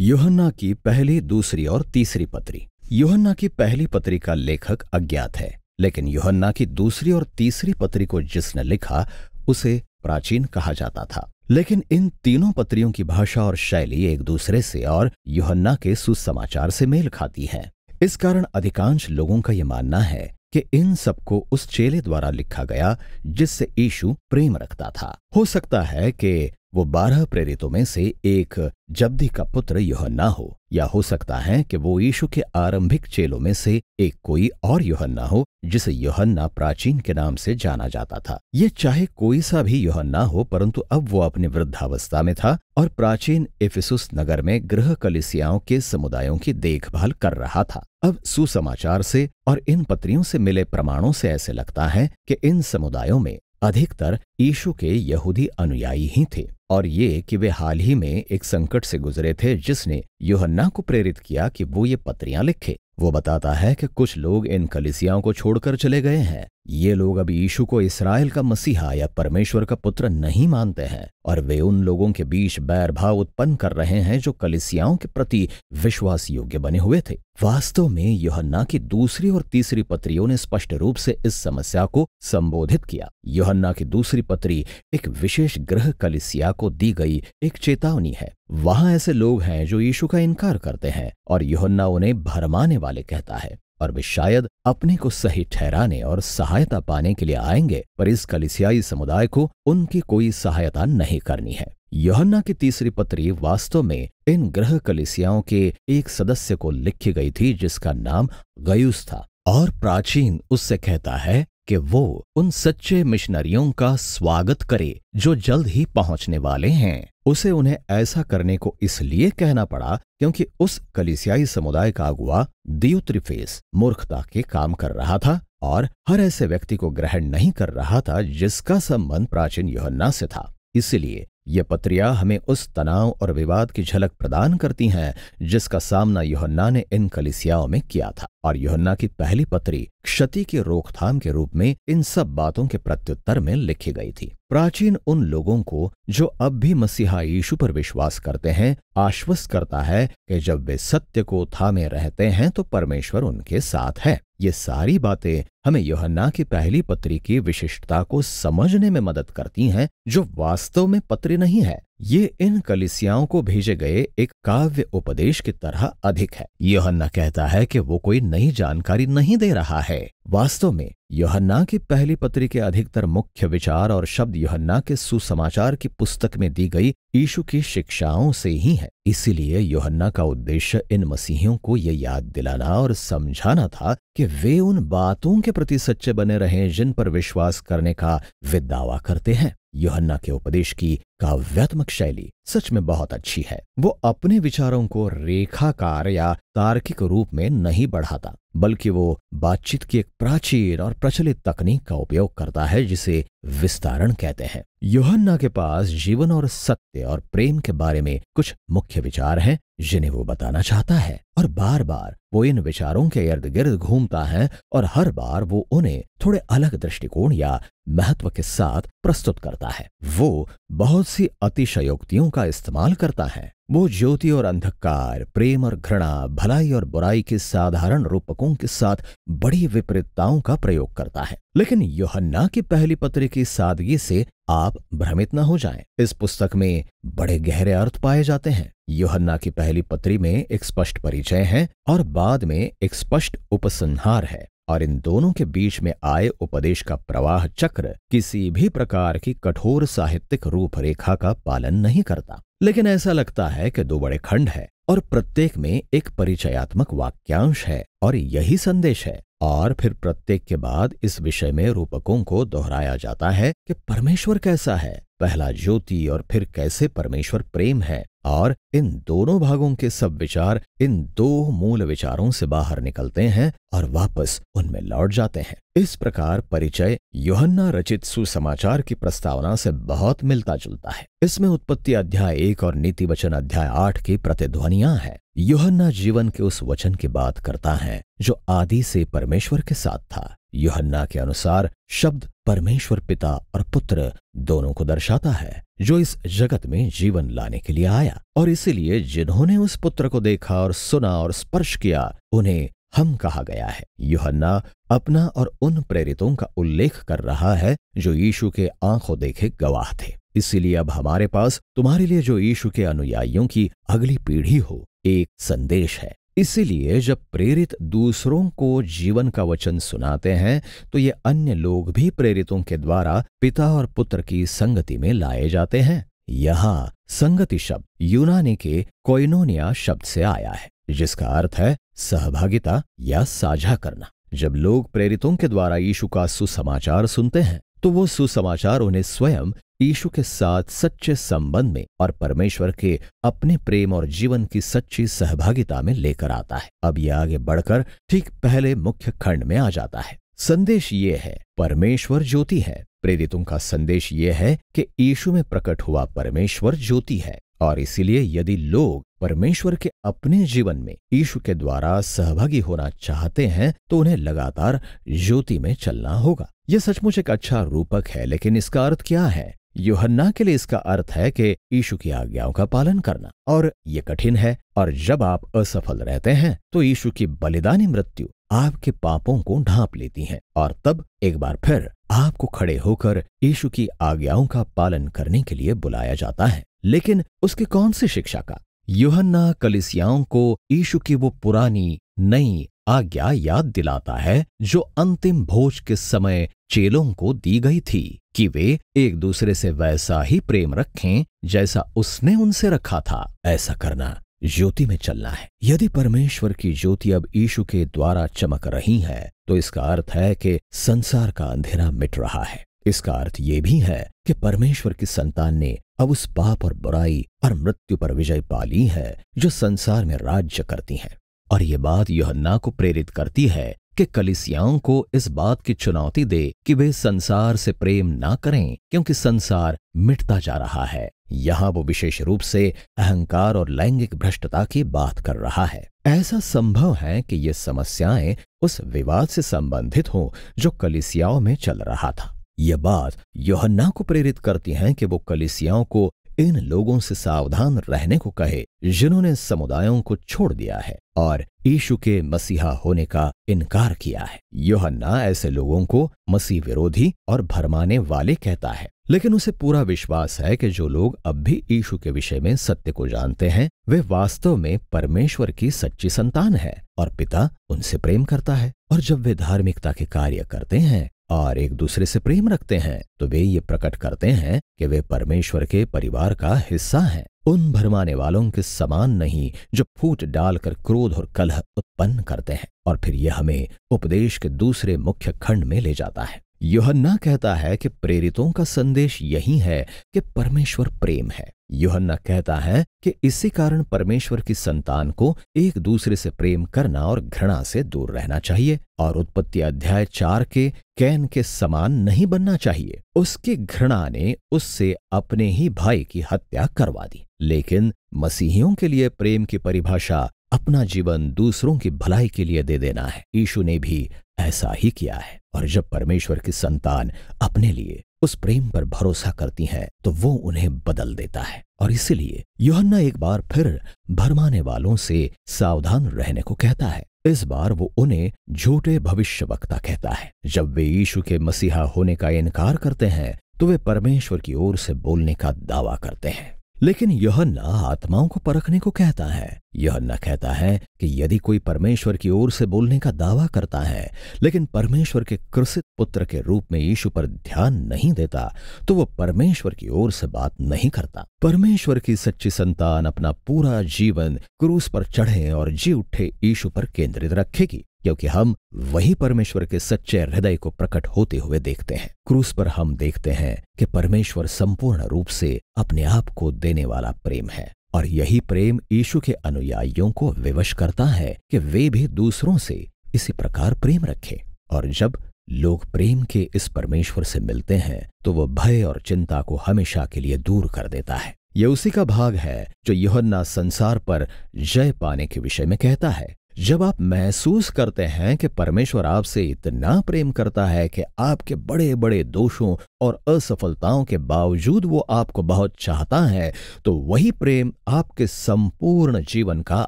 योहन्ना की पहली दूसरी और तीसरी पत्री योहन्ना की पहली पत्री का लेखक अज्ञात है लेकिन योहन्ना की दूसरी और तीसरी पत्री को जिसने लिखा उसे प्राचीन कहा जाता था लेकिन इन तीनों पत्रियों की भाषा और शैली एक दूसरे से और योहन्ना के सुसमाचार से मेल खाती है इस कारण अधिकांश लोगों का यह मानना है कि इन सबको उस चेले द्वारा लिखा गया जिससे यीशु प्रेम रखता था हो सकता है कि वो बारह प्रेरितों में से एक जब्दी का पुत्र योहन्ना हो या हो सकता है कि वो यीशु के आरंभिक चेलों में से एक कोई और योहन्ना हो जिसे योहन्ना प्राचीन के नाम से जाना जाता था ये चाहे कोई सा भी योहन्ना हो परंतु अब वो अपनी वृद्धावस्था में था और प्राचीन एफिसुस नगर में गृह कलिसियाओं के समुदायों की देखभाल कर रहा था अब सुसमाचार से और इन पत्रियों से मिले प्रमाणों से ऐसे लगता है कि इन समुदायों में अधिकतर यीशु के यहूदी अनुयायी ही थे और ये कि वे हाल ही में एक संकट से गुजरे थे जिसने योहन्ना को प्रेरित किया कि वो ये पत्रियां लिखे वो बताता है कि कुछ लोग इन कलिसियाओं को छोड़कर चले गए हैं ये लोग अब यीशु को इसराइल का मसीहा या परमेश्वर का पुत्र नहीं मानते हैं और वे उन लोगों के बीच बैर भाव उत्पन्न कर रहे हैं जो कलिसियाओं के प्रति विश्वास योग्य बने हुए थे वास्तव में योहन्ना की दूसरी और तीसरी पत्रियों ने स्पष्ट रूप से इस समस्या को संबोधित किया योहन्ना की दूसरी पत्री एक विशेष ग्रह कलिसिया को दी गई एक चेतावनी है वहां ऐसे लोग हैं जो यीशु का इनकार करते हैं और योहन्ना उन्हें भरमाने वाले कहता है और वे शायद अपने को सही ठहराने और सहायता पाने के लिए आएंगे पर इस कलिसियाई समुदाय को उनकी कोई सहायता नहीं करनी है योहन्ना की तीसरी पत्री वास्तव में इन ग्रह कलिसियाओं के एक सदस्य को लिखी गई थी जिसका नाम गयुस था और प्राचीन उससे कहता है कि वो उन सच्चे मिशनरियों का स्वागत करे जो जल्द ही पहुंचने वाले हैं उसे उन्हें ऐसा करने को इसलिए कहना पड़ा क्योंकि उस कलिसियाई समुदाय का अगुआ दियो त्रिफेस मूर्खता के काम कर रहा था और हर ऐसे व्यक्ति को ग्रहण नहीं कर रहा था जिसका संबंध प्राचीन योहन्ना से था इसलिए ये पत्रियां हमें उस तनाव और विवाद की झलक प्रदान करती हैं जिसका सामना योहन्ना ने इन कलिसियाओं में किया था और योहन्ना की पहली पत्री क्षति की रोकथाम के रूप में इन सब बातों के प्रत्युत्तर में लिखी गई थी प्राचीन उन लोगों को जो अब भी मसीहा यीशु पर विश्वास करते हैं आश्वस्त करता है कि जब वे सत्य को थामे रहते हैं तो परमेश्वर उनके साथ है ये सारी बातें हमें योहन्ना की पहली पत्री की विशिष्टता को समझने में मदद करती हैं जो वास्तव में पत्र नहीं है ये इन कलिसियाओं को भेजे गए एक काव्य उपदेश की तरह अधिक है योहन्ना कहता है कि वो कोई नई जानकारी नहीं दे रहा है वास्तव में योहन्ना की पहली पत्री के अधिकतर मुख्य विचार और शब्द योहन्ना के सुसमाचार की पुस्तक में दी गई यीशु की शिक्षाओं से ही है इसीलिए योहन्ना का उद्देश्य इन मसीहियों को ये याद दिलाना और समझाना था कि वे उन बातों के प्रति सच्चे बने रहें जिन पर विश्वास करने का वे दावा करते हैं योहन्ना के उपदेश की काव्यात्मक शैली सच में बहुत अच्छी है वो अपने विचारों को रेखाकार या तार्किक रूप में नहीं बढ़ाता बल्कि वो बातचीत की एक प्राचीन और प्रचलित तकनीक का उपयोग करता है जिसे विस्तारण कहते हैं योहन्ना के पास जीवन और सत्य और प्रेम के बारे में कुछ मुख्य विचार हैं जिन्हें वो बताना चाहता है और बार बार वो इन विचारों के इर्द गिर्द घूमता है और हर बार वो उन्हें थोड़े अलग दृष्टिकोण या महत्व के साथ प्रस्तुत करता है वो बहुत सी अतिशयोक्तियों का इस्तेमाल करता है वो ज्योति और अंधकार प्रेम और घृणा भलाई और बुराई के साधारण रूपकों के साथ बड़ी विपरीतताओं का प्रयोग करता है लेकिन योहन्ना की पहली पत्र की सादगी से आप भ्रमित न हो जाएं। इस पुस्तक में बड़े गहरे अर्थ पाए जाते हैं योहन्ना की पहली पत्री में एक स्पष्ट परिचय है और बाद में एक स्पष्ट उपसंहार है और इन दोनों के बीच में आए उपदेश का प्रवाह चक्र किसी भी प्रकार की कठोर साहित्यिक रूपरेखा का पालन नहीं करता लेकिन ऐसा लगता है कि दो बड़े खंड है और प्रत्येक में एक परिचयात्मक वाक्यांश है और यही संदेश है और फिर प्रत्येक के बाद इस विषय में रूपकों को दोहराया जाता है कि परमेश्वर कैसा है पहला ज्योति और फिर कैसे परमेश्वर प्रेम है और इन दोनों भागों के सब विचार इन दो मूल विचारों से बाहर निकलते हैं और वापस उनमें लौट जाते हैं इस प्रकार परिचय योहन्ना रचित सुसमाचार की प्रस्तावना से बहुत मिलता जुलता है इसमें उत्पत्ति अध्याय एक और नीति वचन अध्याय आठ की प्रतिध्वनियां हैं योहन्ना जीवन के उस वचन की बात करता है जो आदि से परमेश्वर के साथ था योहन्ना के अनुसार शब्द परमेश्वर पिता और पुत्र दोनों को दर्शाता है जो इस जगत में जीवन लाने के लिए आया और इसीलिए जिन्होंने उस पुत्र को देखा और सुना और स्पर्श किया उन्हें हम कहा गया है योहन्ना अपना और उन प्रेरितों का उल्लेख कर रहा है जो यीशु के आंखों देखे गवाह थे इसीलिए अब हमारे पास तुम्हारे लिए जो यीशु के अनुयायियों की अगली पीढ़ी हो एक संदेश है इसीलिए जब प्रेरित दूसरों को जीवन का वचन सुनाते हैं तो ये अन्य लोग भी प्रेरितों के द्वारा पिता और पुत्र की संगति में लाए जाते हैं यहाँ संगति शब्द यूनानी के कोइनोनिया शब्द से आया है जिसका अर्थ है सहभागिता या साझा करना जब लोग प्रेरितों के द्वारा यीशु का सुसमाचार सुनते हैं तो वो सुसमाचार उन्हें स्वयं यीशु के साथ सच्चे संबंध में और परमेश्वर के अपने प्रेम और जीवन की सच्ची सहभागिता में लेकर आता है अब यह आगे बढ़कर ठीक पहले मुख्य खंड में आ जाता है संदेश ये है परमेश्वर ज्योति है प्रेरितों का संदेश ये है कि यीशु में प्रकट हुआ परमेश्वर ज्योति है और इसीलिए यदि लोग परमेश्वर के अपने जीवन में यीशु के द्वारा सहभागी होना चाहते हैं तो उन्हें लगातार ज्योति में चलना होगा यह सचमुच एक अच्छा रूपक है लेकिन इसका अर्थ क्या है योहन्ना के लिए इसका अर्थ है कि यीशु की आज्ञाओं का पालन करना और ये कठिन है और जब आप असफल रहते हैं तो यीशु की बलिदानी मृत्यु आपके पापों को ढांप लेती है और तब एक बार फिर आपको खड़े होकर यीशु की आज्ञाओं का पालन करने के लिए बुलाया जाता है लेकिन उसके कौन सी शिक्षा का योहन्ना कलिसियाओं को यीशु की वो पुरानी नई आज्ञा याद दिलाता है जो अंतिम भोज के समय चेलों को दी गई थी कि वे एक दूसरे से वैसा ही प्रेम रखें जैसा उसने उनसे रखा था ऐसा करना ज्योति में चलना है यदि परमेश्वर की ज्योति अब ईशु के द्वारा चमक रही है तो इसका अर्थ है कि संसार का अंधेरा मिट रहा है इसका अर्थ ये भी है कि परमेश्वर की संतान ने अब उस पाप और बुराई और मृत्यु पर विजय पा ली है जो संसार में राज्य करती है और ये बात योहन्ना को प्रेरित करती है कि कलिसियाओं को इस बात की चुनौती दे कि वे संसार से प्रेम ना करें क्योंकि संसार मिटता जा रहा है यहाँ वो विशेष रूप से अहंकार और लैंगिक भ्रष्टता की बात कर रहा है ऐसा संभव है कि ये समस्याएं उस विवाद से संबंधित हों जो कलिसियाओं में चल रहा था यह बात योहन्ना को प्रेरित करती है कि वो कलिसियाओं को इन लोगों से सावधान रहने को कहे जिन्होंने समुदायों को छोड़ दिया है और ईशु के मसीहा होने का इनकार किया है योहन्ना ऐसे लोगों को मसीह विरोधी और भरमाने वाले कहता है लेकिन उसे पूरा विश्वास है कि जो लोग अब भी ईशु के विषय में सत्य को जानते हैं वे वास्तव में परमेश्वर की सच्ची संतान है और पिता उनसे प्रेम करता है और जब वे धार्मिकता के कार्य करते हैं और एक दूसरे से प्रेम रखते हैं तो वे ये प्रकट करते हैं कि वे परमेश्वर के परिवार का हिस्सा हैं उन भरमाने वालों के समान नहीं जो फूट डालकर क्रोध और कलह उत्पन्न करते हैं और फिर यह हमें उपदेश के दूसरे मुख्य खंड में ले जाता है योहन्ना कहता है कि प्रेरितों का संदेश यही है कि परमेश्वर प्रेम है योहन्ना कहता है कि इसी कारण परमेश्वर की संतान को एक दूसरे से प्रेम करना और घृणा से दूर रहना चाहिए और उत्पत्ति अध्याय चार के कैन के समान नहीं बनना चाहिए उसकी घृणा ने उससे अपने ही भाई की हत्या करवा दी लेकिन मसीहियों के लिए प्रेम की परिभाषा अपना जीवन दूसरों की भलाई के लिए दे देना है यीशु ने भी ऐसा ही किया है और जब परमेश्वर की संतान अपने लिए उस प्रेम पर भरोसा करती हैं तो वो उन्हें बदल देता है और इसीलिए योहन्ना एक बार फिर भरमाने वालों से सावधान रहने को कहता है इस बार वो उन्हें झूठे भविष्य वक्ता कहता है जब वे यीशु के मसीहा होने का इनकार करते हैं तो वे परमेश्वर की ओर से बोलने का दावा करते हैं लेकिन न आत्माओं को परखने को कहता है न कहता है कि यदि कोई परमेश्वर की ओर से बोलने का दावा करता है लेकिन परमेश्वर के कृषित पुत्र के रूप में यीशु पर ध्यान नहीं देता तो वह परमेश्वर की ओर से बात नहीं करता परमेश्वर की सच्ची संतान अपना पूरा जीवन क्रूस पर चढ़े और जी उठे यीशु पर केंद्रित रखेगी क्योंकि हम वही परमेश्वर के सच्चे हृदय को प्रकट होते हुए देखते हैं क्रूस पर हम देखते हैं कि परमेश्वर संपूर्ण रूप से अपने आप को देने वाला प्रेम है और यही प्रेम यीशु के अनुयायियों को विवश करता है कि वे भी दूसरों से इसी प्रकार प्रेम रखें और जब लोग प्रेम के इस परमेश्वर से मिलते हैं तो वह भय और चिंता को हमेशा के लिए दूर कर देता है यह उसी का भाग है जो योहन्ना संसार पर जय पाने के विषय में कहता है जब आप महसूस करते हैं कि परमेश्वर आपसे इतना प्रेम करता है कि आपके बड़े बड़े दोषों और असफलताओं के बावजूद वो आपको बहुत चाहता है तो वही प्रेम आपके संपूर्ण जीवन का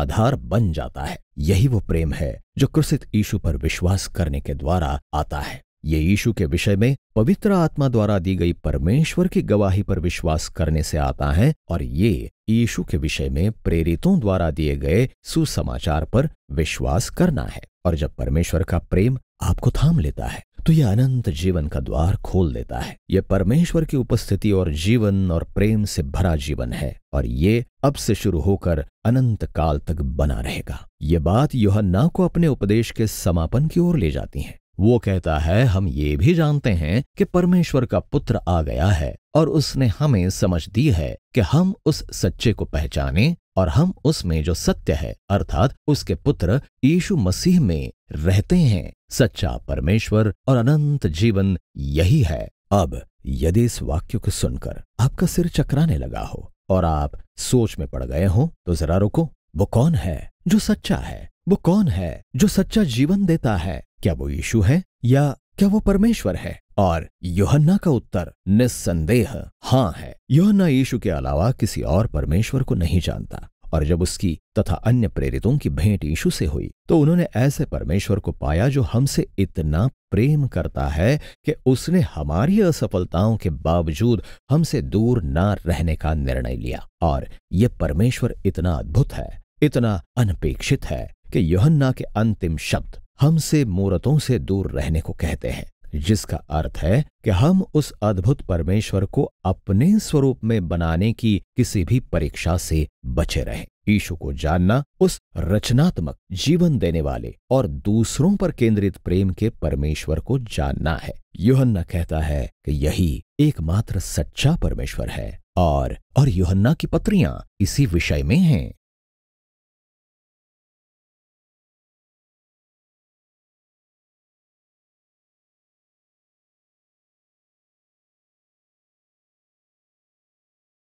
आधार बन जाता है यही वो प्रेम है जो कृषित ईशु पर विश्वास करने के द्वारा आता है ये यीशु के विषय में पवित्र आत्मा द्वारा दी गई परमेश्वर की गवाही पर विश्वास करने से आता है और ये यीशु के विषय में प्रेरितों द्वारा दिए गए सुसमाचार पर विश्वास करना है और जब परमेश्वर का प्रेम आपको थाम लेता है तो यह अनंत जीवन का द्वार खोल देता है यह परमेश्वर की उपस्थिति और जीवन और प्रेम से भरा जीवन है और ये अब से शुरू होकर अनंत काल तक बना रहेगा ये बात योहन्ना को अपने उपदेश के समापन की ओर ले जाती है वो कहता है हम ये भी जानते हैं कि परमेश्वर का पुत्र आ गया है और उसने हमें समझ दी है कि हम उस सच्चे को पहचाने और हम उसमें जो सत्य है अर्थात उसके पुत्र यीशु मसीह में रहते हैं सच्चा परमेश्वर और अनंत जीवन यही है अब यदि इस वाक्य को सुनकर आपका सिर चकराने लगा हो और आप सोच में पड़ गए हो तो जरा रुको वो कौन है जो सच्चा है वो कौन है जो सच्चा जीवन देता है क्या वो यीशु है या क्या वो परमेश्वर है और योहन्ना का उत्तर निस्संदेह हाँ है योहन्ना यीशु के अलावा किसी और परमेश्वर को नहीं जानता और जब उसकी तथा अन्य प्रेरितों की भेंट यीशु से हुई तो उन्होंने ऐसे परमेश्वर को पाया जो हमसे इतना प्रेम करता है कि उसने हमारी असफलताओं के बावजूद हमसे दूर ना रहने का निर्णय लिया और यह परमेश्वर इतना अद्भुत है इतना अनपेक्षित है कि योहन्ना के अंतिम शब्द हमसे मूर्तों से दूर रहने को कहते हैं जिसका अर्थ है कि हम उस अद्भुत परमेश्वर को अपने स्वरूप में बनाने की किसी भी परीक्षा से बचे रहें ईशु को जानना उस रचनात्मक जीवन देने वाले और दूसरों पर केंद्रित प्रेम के परमेश्वर को जानना है युहन्ना कहता है कि यही एकमात्र सच्चा परमेश्वर है और और योहन्ना की पत्रियां इसी विषय में हैं